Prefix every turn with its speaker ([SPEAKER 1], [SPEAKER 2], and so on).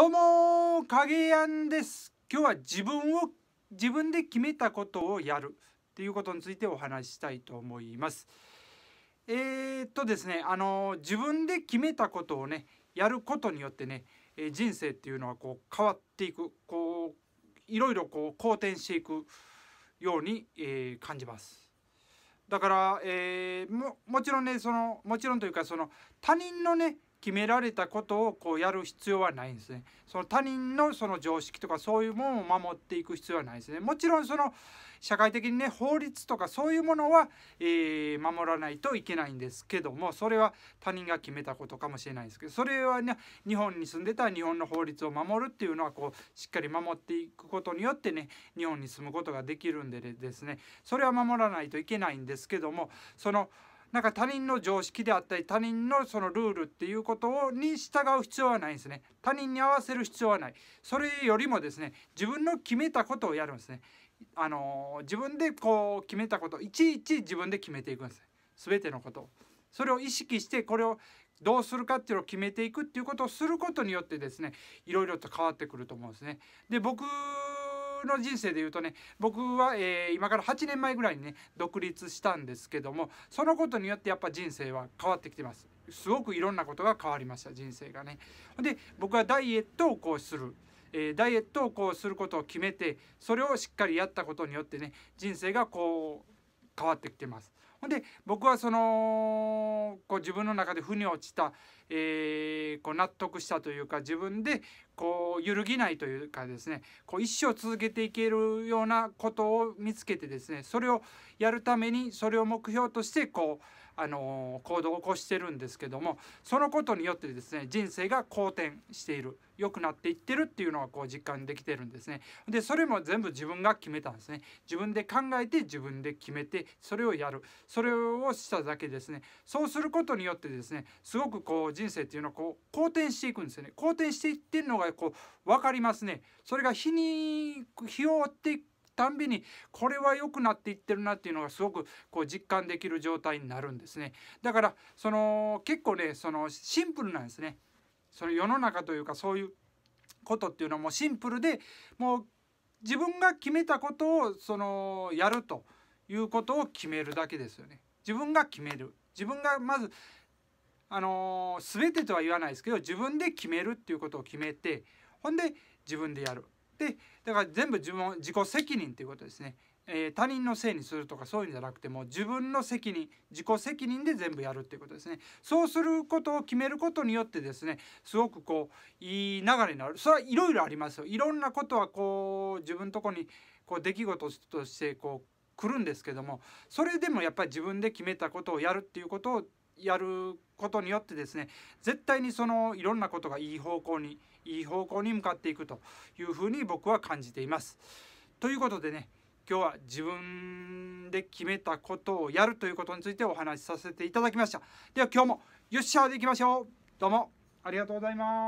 [SPEAKER 1] どうも影やんです今日は自分を自分で決めたことをやるっていうことについてお話したいと思いますえー、っとですねあの自分で決めたことをねやることによってね人生っていうのはこう変わっていくこういろいろこう好転していくように、えー、感じますだから、えー、ももちろんねそのもちろんというかその他人のね決められたことをこうやる必要はないんですね。その他人のその常識とかそういうものを守っていく必要はないですね。もちろんその社会的にね法律とかそういうものは、えー、守らないといけないんですけどもそれは他人が決めたことかもしれないですけどそれはね日本に住んでた日本の法律を守るっていうのはこうしっかり守っていくことによってね日本に住むことができるんでですねそれは守らないといけないんですけどもそのなんか他人の常識であったり他人のそのルールっていうことをに従う必要はないんですね他人に合わせる必要はないそれよりもですね自分の決めたことをやるんですねあの自分でこう決めたこといちいち自分で決めていくんです全てのことそれを意識してこれをどうするかっていうのを決めていくっていうことをすることによってですねいろいろと変わってくると思うんですね。で僕の人生で言うとね僕は、えー、今から8年前ぐらいにね独立したんですけどもそのことによってやっぱ人生は変わってきてます。すごくいろんなことが変わりました人生がね。で僕はダイエットをこうする。えー、ダイエットをこうすることを決めてそれをしっかりやったことによってね人生がこう変わってきてます。ほんで僕はそのこう自分の中で腑に落ちた、えー、こう納得したというか自分でこう揺るぎないというかですねこう一生続けていけるようなことを見つけてですねそれをやるためにそれを目標としてこうあの行動を起こしてるんですけどもそのことによってですね人生が好転している良くなっていってるっていうのはこう実感できてるんですねでそれも全部自分が決めたんですね自分で考えて自分で決めてそれをやるそれをしただけですねそうすることによってですねすごくこう人生っていうのはこう好転していくんですよね好転していってるのがこう分かりますねそれが日に日を追っていくたんびにこれは良くなっていってるなっていうのがすごくこう実感できる状態になるんですねだからその結構ねそのシンプルなんですねその世の中というかそういうことっていうのはもうシンプルでもう自分が決めたことをそのやるということを決めるだけですよね自分が決める自分がまずあの全てとは言わないですけど自分で決めるっていうことを決めてほんで自分でやるでだから全部自分自己責任ということですね、えー、他人のせいにするとかそういうんじゃなくても自分の責任自己責任で全部やるっていうことですねそうすることを決めることによってですねすごくこういい流れになるそれはいろいろありますよいろんなことはこう自分のとこにこう出来事としてこう来るんですけどもそれでもやっぱり自分で決めたことをやるっていうことをやることによってですね絶対にそのいろんなことがいい方向にいい方向に向かっていくというふうに僕は感じています。ということでね今日は自分で決めたことをやるということについてお話しさせていただきました。では今日もよっしゃーでいきましょう。どうもありがとうございます。